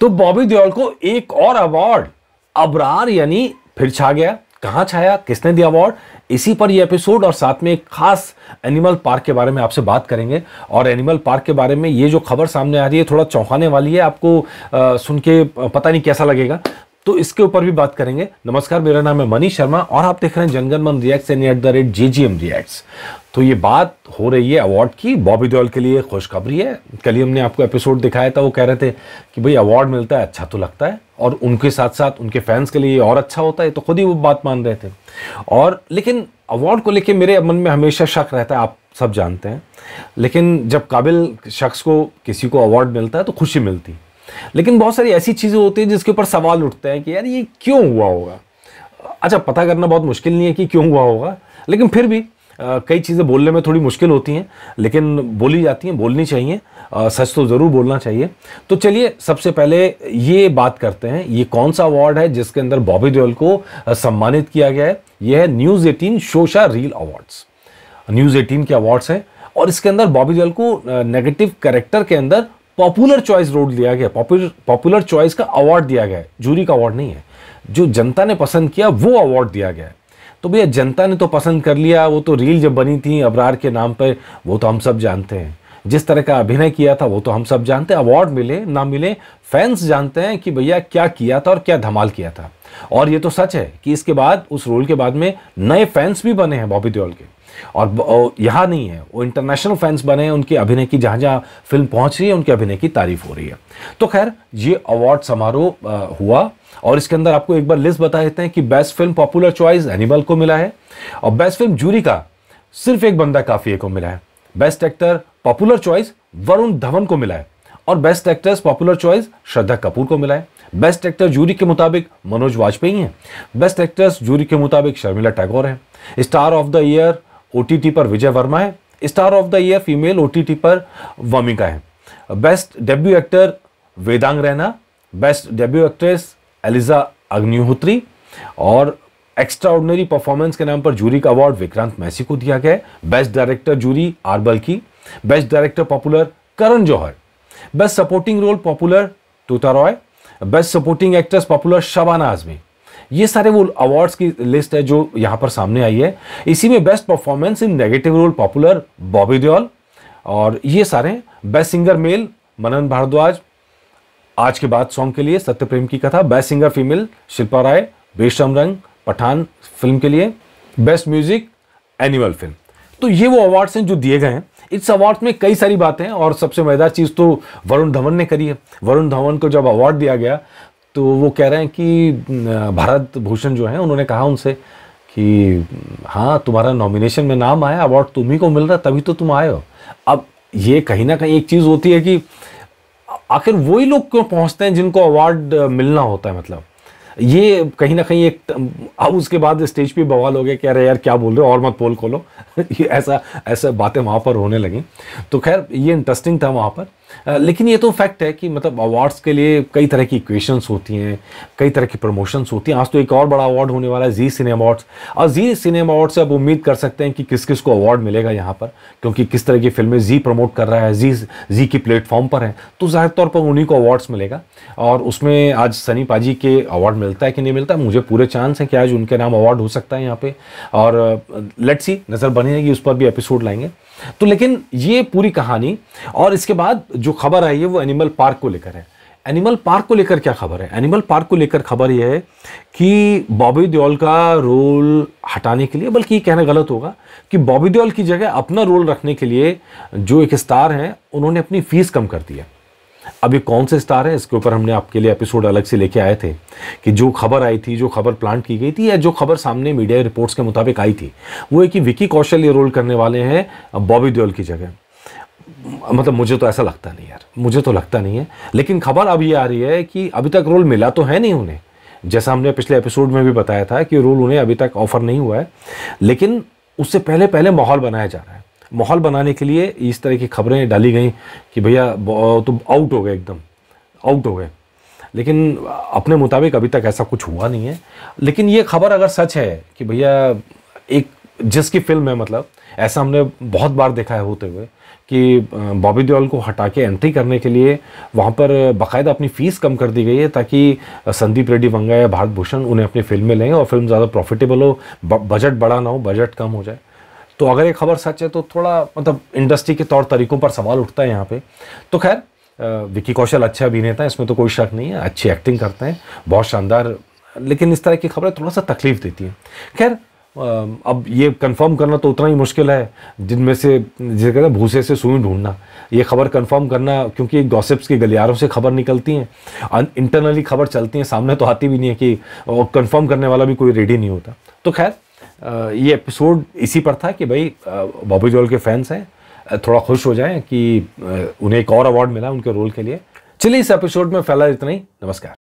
तो बॉबी देओल को एक और अवार्ड अबरार यानी फिर छा गया कहाँ छाया किसने दिया अवार्ड इसी पर ये एपिसोड और साथ में एक खास एनिमल पार्क के बारे में आपसे बात करेंगे और एनिमल पार्क के बारे में ये जो खबर सामने आ रही है थोड़ा चौंकाने वाली है आपको सुन के पता नहीं कैसा लगेगा तो इसके ऊपर भी बात करेंगे नमस्कार मेरा नाम है मनीष शर्मा और आप देख रहे हैं जनगणमन मन reacts N at the rate J G M reacts तो ये बात हो रही है अवार्ड की बॉबी दौल के लिए खुशखबरी है कल ही हमने आपको एपिसोड दिखाया था वो कह रहे थे कि भाई अवार्ड मिलता है अच्छा तो लगता है और उनके साथ साथ उनके फैंस के लिए ये और अच्छा होता है तो खुद ही वो बात मान रहे थे और लेकिन अवार्ड को लेके मेरे मन में हमेशा शक रहता है आप सब जानते हैं लेकिन जब काबिल शख्स को किसी को अवार्ड मिलता है तो खुशी मिलती है लेकिन बहुत सारी ऐसी चीज़ें होती हैं जिसके ऊपर सवाल उठते हैं कि यार ये क्यों हुआ होगा अच्छा पता करना बहुत मुश्किल नहीं है कि क्यों हुआ होगा लेकिन फिर भी कई चीज़ें बोलने में थोड़ी मुश्किल होती हैं लेकिन बोली जाती हैं बोलनी चाहिए सच तो ज़रूर बोलना चाहिए तो चलिए सबसे पहले ये बात करते हैं ये कौन सा अवार्ड है जिसके अंदर बॉबी देओल को सम्मानित किया गया है यह है news eighteen Showsha reel awards news eighteen के अवार्ड्स हैं और इसके अंदर बॉबी देओल को नेगेटिव कैरेक्टर के अंदर पॉपुलर चॉइस रोड लिया गया पॉपुलर चॉइस का अवार्ड दिया गया है जूरी का अवार्ड नहीं है जो जनता ने पसंद किया वो अवार्ड दिया गया है तो भैया जनता ने तो पसंद कर लिया वो तो रील जब बनी थी अबरार के नाम पर वो तो हम सब जानते हैं जिस तरह का अभिनय किया था वो तो हम सब जानते हैं अवार्ड मिले ना मिले फैंस जानते हैं कि भैया क्या किया था और क्या धमाल किया था और ये तो सच है कि इसके बाद उस रोल के बाद में नए फैंस भी बने हैं बॉबी देओल के और यहाँ नहीं है वो इंटरनेशनल फैंस बने हैं उनके अभिनय की जहाँ जहाँ फिल्म पहुँच रही है उनके अभिनय की तारीफ हो रही है तो खैर ये अवार्ड समारोह हुआ और इसके अंदर आपको एक बार लिस्ट बता देते हैं कि best film popular choice Animal को मिला है और बेस्ट फिल्म जूरी का सिर्फ एक बंदा काफ़ी को मिला है best actor popular choice Varun Dhawan को मिला है और best actress popular choice Shraddha Kapoor को मिला है बेस्ट एक्टर जूरी के मुताबिक मनोज वाजपेयी हैं बेस्ट एक्ट्रेस जूरी के मुताबिक शर्मिला टैगोर हैं स्टार ऑफ द ईयर ओ पर विजय वर्मा है star of the year female ओ पर वमिका है best debut actor Vedang Raina best debut actress Alizeh Agnihotri और एक्स्ट्राऑर्डनरी परफॉर्मेंस के नाम पर जूरी का अवार्ड विक्रांत मैसी को दिया गया बेस्ट डायरेक्टर जूरी आर की best director popular Karan Johar best supporting role popular Tota Roy best supporting actress popular Shabana Azmi ये सारे वो अवार्ड्स की लिस्ट है जो यहाँ पर सामने आई है इसी में best performance in negative role popular Bobby Deol और ये सारे best singer male Manan Bhardwaj आज के बाद सॉन्ग के लिए सत्य Prem Ki Katha best singer female Shilpa Rao Besharam Rang Pathaan film के लिए बेस्ट म्यूजिक एनिमल फिल्म तो ये वो अवार्ड्स हैं जो दिए गए हैं इस अवार्ड्स में कई सारी बातें और सबसे मजेदार चीज़ तो वरुण धवन ने करी है वरुण धवन को जब अवार्ड दिया गया तो वो कह रहे हैं कि भारत भूषण जो है उन्होंने कहा उनसे कि हाँ तुम्हारा नॉमिनेशन में नाम आया अवार्ड तुम्ही को मिल रहा तभी तो तुम आए हो अब ये कहीं ना कहीं एक चीज़ होती है कि आखिर वही लोग क्यों पहुंचते हैं जिनको अवार्ड मिलना होता है मतलब ये कहीं ना कहीं एक अब उसके बाद स्टेज पे बवाल हो गया कि अरे यार क्या बोल रहे हो और मत पोल खोलो ये ऐसा ऐसा बातें वहाँ पर होने लगी तो खैर ये इंटरेस्टिंग था वहाँ पर लेकिन ये तो फैक्ट है कि मतलब अवार्ड्स के लिए कई तरह की इक्वेशंस होती हैं कई तरह की प्रमोशंस होती हैं आज तो एक और बड़ा अवार्ड होने वाला है जी सिने अवार्ड्स और जी सिने अवार्ड से अब उम्मीद कर सकते हैं कि किस किस को अवार्ड मिलेगा यहाँ पर क्योंकि किस तरह की फिल्में जी प्रमोट कर रहा है जी जी की प्लेटफॉर्म पर है तो ज़ाहिर तौर पर उन्हीं को अवार्ड्स मिलेगा और उसमें आज सनी पाजी के अवार्ड मिलता है कि नहीं मिलता मुझे पूरे चांस हैं कि आज उनके नाम अवार्ड हो सकता है यहाँ पर और लेट्स सी नज़र बनेगी उस पर भी एपिसोड लाएंगे तो लेकिन ये पूरी कहानी और इसके बाद जो खबर आई है वो एनिमल पार्क को लेकर है एनिमल पार्क को लेकर क्या खबर है एनिमल पार्क को लेकर खबर यह है कि बॉबी देओल का रोल हटाने के लिए बल्कि ये कहना गलत होगा कि बॉबी दियोल की जगह अपना रोल रखने के लिए जो एक स्टार हैं उन्होंने अपनी फीस कम कर दी है अब ये कौन से स्टार है इसके ऊपर हमने आपके लिए एपिसोड अलग से लेके आए थे कि जो खबर आई थी जो खबर प्लांट की गई थी या जो खबर सामने मीडिया रिपोर्ट्स के मुताबिक आई थी वो है कि विकी कौशल ये रोल करने वाले हैं बॉबी दियोल की जगह मतलब मुझे तो ऐसा लगता नहीं यार मुझे तो लगता नहीं है लेकिन खबर अब ये आ रही है कि अभी तक रोल मिला तो है नहीं उन्हें जैसा हमने पिछले एपिसोड में भी बताया था कि रोल उन्हें अभी तक ऑफर नहीं हुआ है लेकिन उससे पहले पहले माहौल बनाया जा रहा है माहौल बनाने के लिए इस तरह की खबरें डाली गई कि भैया तुम आउट हो गए एकदम आउट हो गए लेकिन अपने मुताबिक अभी तक ऐसा कुछ हुआ नहीं है लेकिन ये खबर अगर सच है कि भैया एक जिसकी फिल्म है मतलब ऐसा हमने बहुत बार देखा है होते हुए कि बॉबी देओल को हटा के एंट्री करने के लिए वहाँ पर बाकायदा अपनी फ़ीस कम कर दी गई है ताकि संदीप रेड्डी वंगा या भारत भूषण उन्हें अपनी फिल्म में लेंगे और फिल्म ज़्यादा प्रॉफिटेबल हो बजट बड़ा ना हो बजट कम हो जाए तो अगर ये खबर सच है तो थोड़ा मतलब इंडस्ट्री के तौर तरीकों पर सवाल उठता है यहाँ पर तो खैर विकी कौशल अच्छा अभिनेता है इसमें तो कोई शक नहीं है अच्छी एक्टिंग करते हैं बहुत शानदार लेकिन इस तरह की खबरें थोड़ा सा तकलीफ देती हैं खैर अब ये कंफर्म करना तो उतना ही मुश्किल है जिनमें से जिसे कहते हैं भूसे से सुई ढूंढना ये खबर कंफर्म करना क्योंकि गॉसिप्स के गलियारों से खबर निकलती हैं इंटरनली खबर चलती हैं सामने तो आती भी नहीं है कि कंफर्म करने वाला भी कोई रेडी नहीं होता तो खैर ये एपिसोड इसी पर था कि भाई बॉबी जॉल के फैंस हैं थोड़ा खुश हो जाएं कि उन्हें एक और अवार्ड मिला उनके रोल के लिए चलिए इस एपिसोड में फैला इतना ही नमस्कार